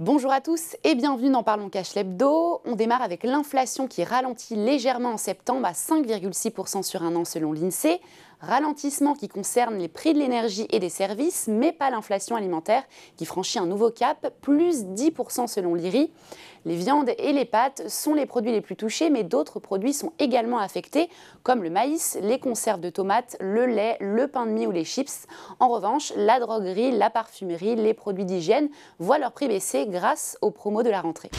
Bonjour à tous et bienvenue dans Parlons Cash Lebdo. On démarre avec l'inflation qui ralentit légèrement en septembre à 5,6% sur un an selon l'INSEE. Ralentissement qui concerne les prix de l'énergie et des services, mais pas l'inflation alimentaire qui franchit un nouveau cap, plus 10% selon l'IRI. Les viandes et les pâtes sont les produits les plus touchés, mais d'autres produits sont également affectés, comme le maïs, les conserves de tomates, le lait, le pain de mie ou les chips. En revanche, la droguerie, la parfumerie, les produits d'hygiène voient leur prix baisser grâce aux promos de la rentrée.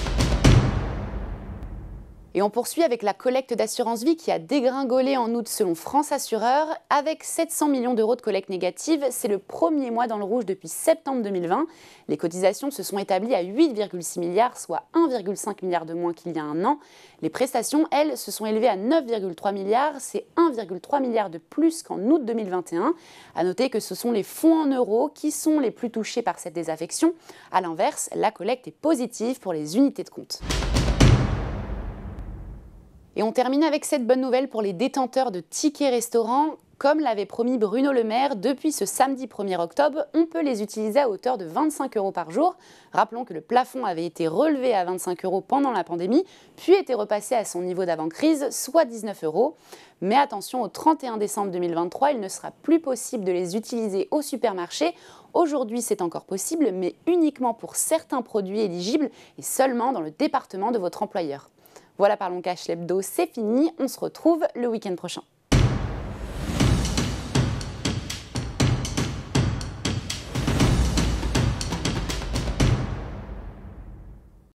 Et on poursuit avec la collecte d'assurance vie qui a dégringolé en août selon France Assureur. Avec 700 millions d'euros de collecte négative, c'est le premier mois dans le rouge depuis septembre 2020. Les cotisations se sont établies à 8,6 milliards, soit 1,5 milliard de moins qu'il y a un an. Les prestations, elles, se sont élevées à 9,3 milliards, c'est 1,3 milliard de plus qu'en août 2021. À noter que ce sont les fonds en euros qui sont les plus touchés par cette désaffection. À l'inverse, la collecte est positive pour les unités de compte. Et on termine avec cette bonne nouvelle pour les détenteurs de tickets restaurants. Comme l'avait promis Bruno Le Maire, depuis ce samedi 1er octobre, on peut les utiliser à hauteur de 25 euros par jour. Rappelons que le plafond avait été relevé à 25 euros pendant la pandémie, puis était repassé à son niveau d'avant-crise, soit 19 euros. Mais attention, au 31 décembre 2023, il ne sera plus possible de les utiliser au supermarché. Aujourd'hui, c'est encore possible, mais uniquement pour certains produits éligibles et seulement dans le département de votre employeur. Voilà, parlons cash l'hebdo, c'est fini. On se retrouve le week-end prochain.